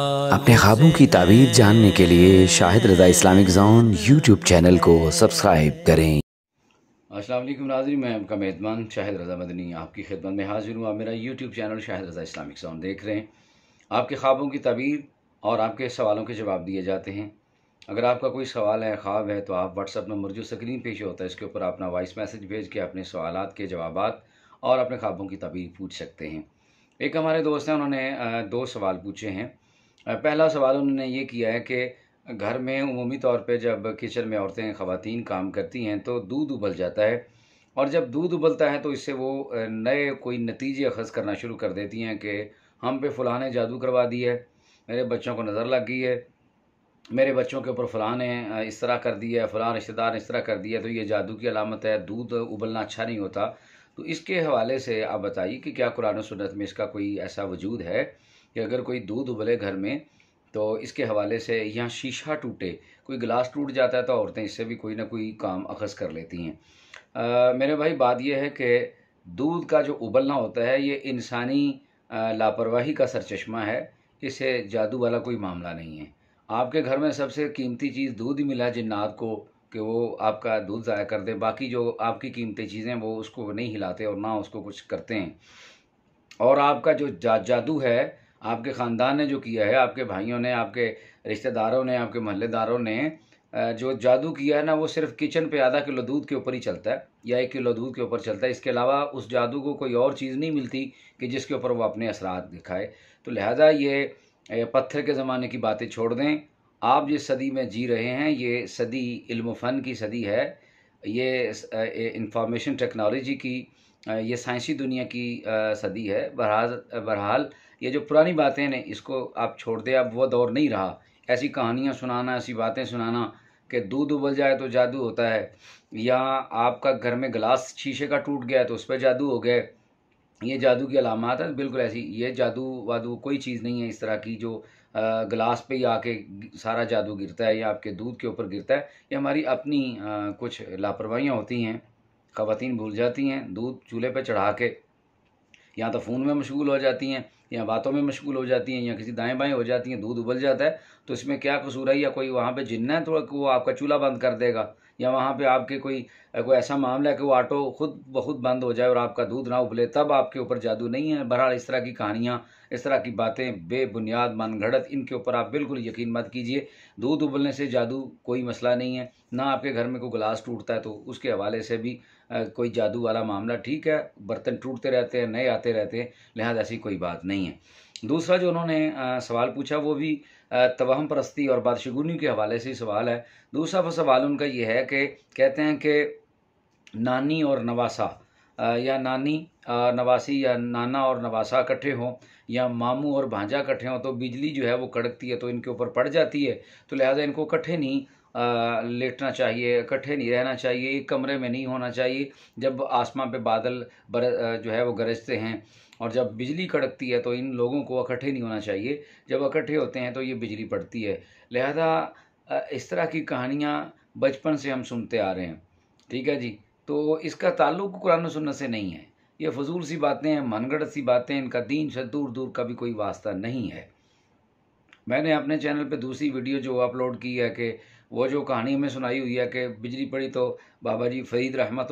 अपने ख्वाबों की ताबीर जानने के लिए Shahid Raza Islamic zone YouTube channel को सब्सक्राइब करें असलम नाजरी मैं आपका मेहमान शाहिद रज़ा मदनी आपकी खिदमत में हाजिर हूँ आप मेरा YouTube channel Shahid Raza Islamic zone देख रहे हैं आपके ख्वाबों की तबीर और आपके सवालों के जवाब दिए जाते हैं अगर आपका कोई सवाल है ख्वाब है तो आप व्हाट्सअप नंबर जो स्क्रीन पेश होता है इसके ऊपर अपना वॉइस मैसेज भेज के अपने सवाल के जवाब और अपने ख्वाबों की तबीर पूछ सकते हैं एक हमारे दोस्त हैं उन्होंने दो सवाल पूछे हैं पहला सवाल उन्होंने ये किया है कि घर में उमूमी तौर पे जब किचन में औरतें ख़वातीन काम करती हैं तो दूध उबल जाता है और जब दूध उबलता है तो इससे वो नए कोई नतीजे अखज़ करना शुरू कर देती हैं कि हम पे फ़लाँ ने जादू करवा दी है मेरे बच्चों को नज़र लग गई है मेरे बच्चों के ऊपर फ़लाँ ने इस तरह कर दिया है फ़लाँ रिश्तेदार इस तरह कर दिया तो ये जादू की अलामत है दूध उबलना अच्छा नहीं होता तो इसके हवाले से आप बताइए कि क्या कुरान सुनत में इसका कोई ऐसा वजूद है कि अगर कोई दूध उबले घर में तो इसके हवाले से यहाँ शीशा टूटे कोई गिलास टूट जाता है तो औरतें इससे भी कोई ना कोई काम अखज़ कर लेती हैं मेरे भाई बात यह है कि दूध का जो उबलना होता है ये इंसानी लापरवाही का सरचश्मा है इसे जादू वाला कोई मामला नहीं है आपके घर में सबसे कीमती चीज़ दूध ही मिला जिन्नात को कि वो आपका दूध ज़ाया कर दे बाकी जो आपकी कीमती चीज़ें वो उसको नहीं हिलाते और ना उसको कुछ करते हैं और आपका जो जा, जादू है आपके ख़ानदान ने जो किया है आपके भाइयों ने आपके रिश्तेदारों ने आपके महल्लेदारों ने जो जादू किया है ना वो सिर्फ किचन पे आधा किलो दूध के ऊपर ही चलता है या एक किलो दूध के ऊपर चलता है इसके अलावा उस जादू को कोई और चीज़ नहीं मिलती कि जिसके ऊपर वो अपने असरात दिखाए तो लिहाजा ये पत्थर के ज़माने की बातें छोड़ दें आप जिस सदी में जी रहे हैं ये सदी इल्म फ़न की सदी है ये इंफॉर्मेशन टेक्नोलॉजी की ये साइंसी दुनिया की सदी है बहरहाल बहरहाल ये जो पुरानी बातें हैं इसको आप छोड़ दें अब वो दौर नहीं रहा ऐसी कहानियाँ सुनाना ऐसी बातें सुनाना कि दूध उबल जाए तो जादू होता है या आपका घर में गिलास शीशे का टूट गया तो उस पर जादू हो गया ये जादू की अलामत है बिल्कुल ऐसी ये जादू वादू कोई चीज़ नहीं है इस तरह की जो गिलास पे ही आके सारा जादू गिरता है या आपके दूध के ऊपर गिरता है ये हमारी अपनी कुछ लापरवाहियाँ होती हैं ख़वातीन भूल जाती हैं दूध चूल्हे पर चढ़ा के या तो फ़ोन में मशगूल हो जाती हैं या बातों में मशगूल हो जाती हैं या किसी दाएँ बाएँ हो जाती हैं दूध उबल जाता है तो इसमें क्या कसूर है या कोई वहाँ पर जिन्ना है थोड़ा तो वो आपका चूल्हा बंद कर देगा या वहाँ पे आपके कोई कोई ऐसा मामला है कि वो ऑटो खुद बहुत बंद हो जाए और आपका दूध ना उबले तब आपके ऊपर जादू नहीं है बहरहाल इस तरह की कहानियाँ इस तरह की बातें बेबुनियाद मन घड़त इनके ऊपर आप बिल्कुल यकीन मत कीजिए दूध उबलने से जादू कोई मसला नहीं है ना आपके घर में कोई गिलास टूटता है तो उसके हवाले से भी कोई जादू वाला मामला ठीक है बर्तन टूटते रहते हैं नए आते रहते हैं लिहाजा ऐसी कोई बात नहीं है दूसरा जो उन्होंने सवाल पूछा वो भी तवाहम परस्ती और बादशगुनी के हवाले से ही सवाल है दूसरा सवाल उनका ये है कि कहते हैं कि नानी और नवासा या नानी नवासी या नाना और नवासा इकट्ठे हों या मामू और भांजा इकट्ठे हों तो बिजली जो है वो कड़कती है तो इनके ऊपर पड़ जाती है तो लिहाजा इनको इकट्ठे नहीं लेटना चाहिए इकट्ठे नहीं रहना चाहिए एक कमरे में नहीं होना चाहिए जब आसमान पे बादल बर जो है वो गरजते हैं और जब बिजली कड़कती है तो इन लोगों को इकट्ठे नहीं होना चाहिए जब इकट्ठे होते हैं तो ये बिजली पड़ती है लिहाजा इस तरह की कहानियाँ बचपन से हम सुनते आ रहे हैं ठीक है जी तो इसका ताल्लुक कुरान सुनने से नहीं है ये फजूल सी बातें हैं मनगढ़ सी बातें इनका दीन से दूर दूर का भी कोई वास्ता नहीं है मैंने अपने चैनल पे दूसरी वीडियो जो अपलोड की है कि वो जो कहानी हमें सुनाई हुई है कि बिजली पड़ी तो बाबा जी फरीद रहमत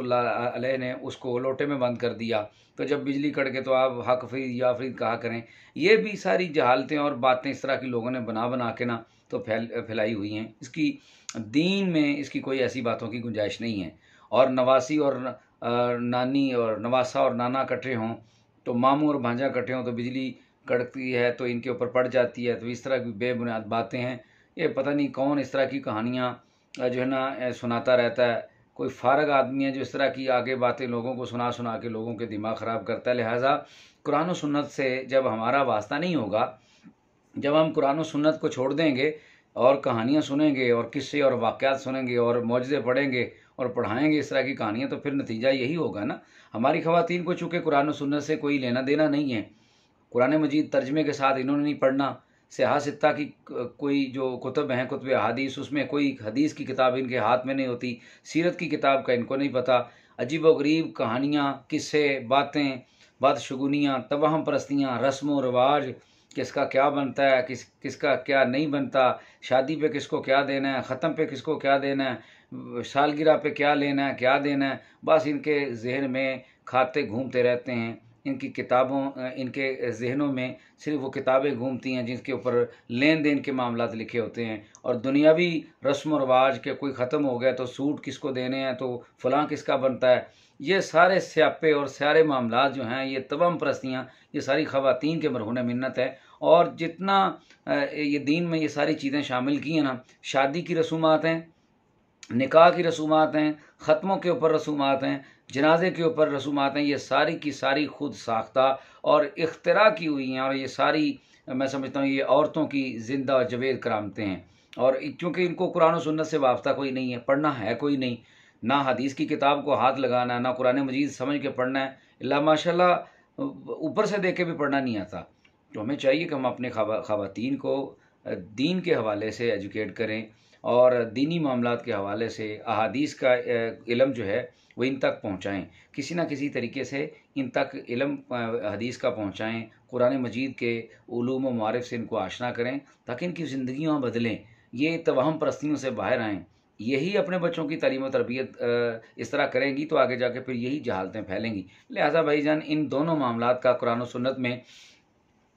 ने उसको लोटे में बंद कर दिया तो जब बिजली कट के तो आप हक फरीद या फरीद कहा करें ये भी सारी जहालतें और बातें इस तरह की लोगों ने बना बना के ना तो फैल फैलाई हुई हैं इसकी दीन में इसकी कोई ऐसी बातों की गुंजाइश नहीं है और नवासी और नानी और नवासा और नाना कटे हों तो मामू और भांजा कटे हों तो बिजली कड़कती है तो इनके ऊपर पड़ जाती है तो इस तरह की बेबुनियाद बातें हैं ये पता नहीं कौन इस तरह की कहानियाँ जो है ना सुनाता रहता है कोई फारग आदमी है जो इस तरह की आगे बातें लोगों को सुना सुना के लोगों के दिमाग ख़राब करता है लिहाजा कुरान सुन्नत से जब हमारा वास्ता नहीं होगा जब हम कुरान सुन्नत को छोड़ देंगे और कहानियाँ सुनेंगे और किस्से और वाक़ात सुनेंगे और मौजे पढ़ेंगे और पढ़ाएंगे इस तरह की कहानियाँ तो फिर नतीजा यही होगा ना हमारी खातन को चूँकि कुरान सुन्नत से कोई लेना देना नहीं है कुरान मजीद तर्जमे के साथ इन्होंने नहीं पढ़ना से की कोई जो कुतब हैं कुतब हदीस उसमें कोई हदीस की किताब इनके हाथ में नहीं होती सीरत की किताब का इनको नहीं पता अजीब गरीब कहानियाँ किस्से बातें बात शगुनियाँ तबाहम परस्तियाँ रस्म व रवाज किसका क्या बनता है किस किसका क्या नहीं बनता शादी पे किसको क्या देना है ख़त्म पे किसको क्या देना है सालगिरह पे क्या लेना है क्या देना है बस इनके जहन में खाते घूमते रहते हैं इनकी किताबों इनके जहनों में सिर्फ वो किताबें घूमती हैं जिनके ऊपर लेन देन के मामला लिखे होते हैं और दुनियावी रस्म रवाज के कोई ख़त्म हो गया तो सूट किसको देने हैं तो फलां किसका बनता है ये सारे स्यापे और सारे मामला जो हैं ये तमाम परस्तियाँ ये सारी ख़वान के मरहून मन्नत है और जितना ये दीन में ये सारी चीज़ें शामिल की हैं ना शादी की रसूमात हैं निकाह की रसूमात हैं ख़त्मों के ऊपर रसूमात हैं जनाजे के ऊपर रसूमात हैं ये सारी की सारी खुद साख्ता और इख्तरा की हुई हैं और ये सारी मैं समझता हूँ ये औरतों की जिंदा जवेद करामते हैं और क्योंकि इनको कुरान सुन्नत से वाबस्ता कोई नहीं है पढ़ना है कोई नहीं ना हदीस की किताब को हाथ लगाना है ना कुरान मजीद समझ के पढ़ना है ला माशा ऊपर से देख के भी पढ़ना नहीं आता तो हमें चाहिए कि हम अपने खवा को दीन के हवाले से एजुकेट करें और दीनी मामला के हवाले से अहादीस का इलम जो है वो इन तक पहुँचाएँ किसी ना किसी तरीके से इन तक इलम हदीस का पहुँचाएँ कुरान मजीद के ूम मारफ से इनको आशना करें ताकि इनकी ज़िंदगी बदलें ये तवाहम परस्तियों से बाहर आएँ यही अपने बच्चों की तलीम तरबियत इस तरह करेंगी तो आगे जाके फिर यही जहालतें फैलेंगी लिहाजा भाई जान इन दोनों मामला का कुरान सन्नत में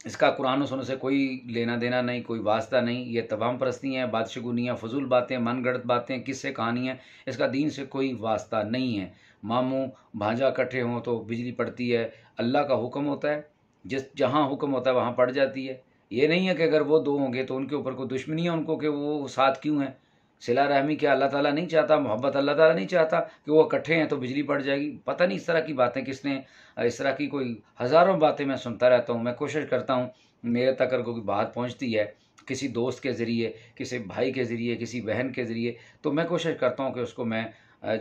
इसका कुरान सुन से कोई लेना देना नहीं कोई वास्ता नहीं ये तबाम परस्ती हैं बादशगुनियाँ फजूल बातें मन गढ़ बातें कहानी हैं इसका दीन से कोई वास्ता नहीं है मामू भांजा इकट्ठे हों तो बिजली पड़ती है अल्लाह का हुक्म होता है जिस जहाँ हुक्म होता है वहाँ पड़ जाती है ये नहीं है कि अगर वो दो होंगे तो उनके ऊपर कोई दुश्मनी है उनको कि वो साथ क्यों हैं सिला रहमी क्या अल्लाह ताला नहीं चाहता मोहब्बत अल्लाह ताला नहीं चाहता कि वो इकट्ठे हैं तो बिजली पड़ जाएगी पता नहीं इस तरह की बातें किसने इस तरह की कोई हज़ारों बातें मैं सुनता रहता हूँ मैं कोशिश करता हूँ मेरे तक अगर कोई बात पहुँचती है किसी दोस्त के ज़रिए किसी भाई के ज़रिए किसी बहन के ज़रिए तो मैं कोशिश करता हूँ कि उसको मैं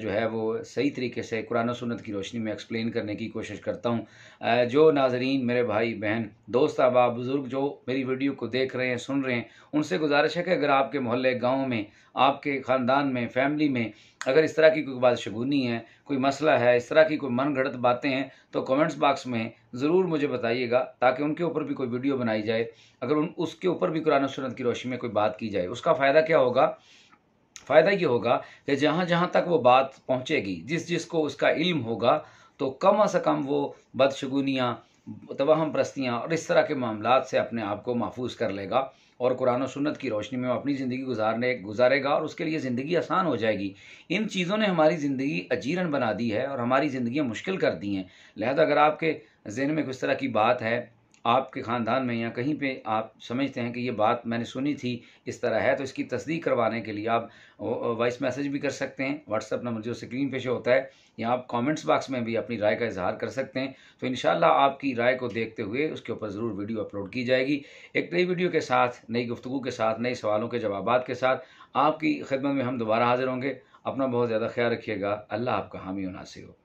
जो है वो सही तरीके से कुरान सुनत की रोशनी में एक्सप्लेन करने की कोशिश करता हूँ जो नाजरीन मेरे भाई बहन दोस्त अहबाब बुज़ुर्ग जो मेरी वीडियो को देख रहे हैं सुन रहे हैं उनसे गुजारिश है कि अगर आपके मोहल्ले गाँव में आपके ख़ानदान में फैमिली में अगर इस तरह की कोई बात शगुनी है कोई मसला है इस तरह की कोई मन गढ़त बातें हैं तो कमेंट्स बॉक्स में ज़रूर मुझे बताइएगा ताकि उनके ऊपर भी कोई वीडियो बनाई जाए अगर उन उसके ऊपर भी कुरान सुनत की रोशनी में कोई बात की जाए उसका फ़ायदा क्या होगा फ़ायदा ये होगा कि जहाँ जहाँ तक वो बात पहुँचेगी जिस जिसको उसका इल्म होगा तो कम से कम वो बदशगुनियाँ तबाहम प्रस्तियाँ और इस तरह के मामला से अपने आप को महफूज कर लेगा और कुरान और सुन्नत की रोशनी में वो अपनी ज़िंदगी गुजारने गुजारेगा और उसके लिए ज़िंदगी आसान हो जाएगी इन चीज़ों ने हमारी ज़िंदगी अजीरन बना दी है और हमारी ज़िंदियाँ मुश्किल कर दी हैं लिहाजा अगर आपके जहन में कुछ तरह की बात है आपके ख़ानदान में या कहीं पे आप समझते हैं कि ये बात मैंने सुनी थी इस तरह है तो इसकी तस्दीक करवाने के लिए आप वॉइस मैसेज भी कर सकते हैं व्हाट्सअप नंबर जो स्क्रीन पे शो होता है या आप कमेंट्स बॉक्स में भी अपनी राय का इजहार कर सकते हैं तो इन आपकी राय को देखते हुए उसके ऊपर ज़रूर वीडियो अपलोड की जाएगी एक नई वीडियो के साथ नई गुफ्तु के साथ नए सवालों के जवाब के साथ आपकी खिदमत में हम दोबारा हाजिर होंगे अपना बहुत ज़्यादा ख्याल रखिएगा अल्लाह आपका हामी उनासी हो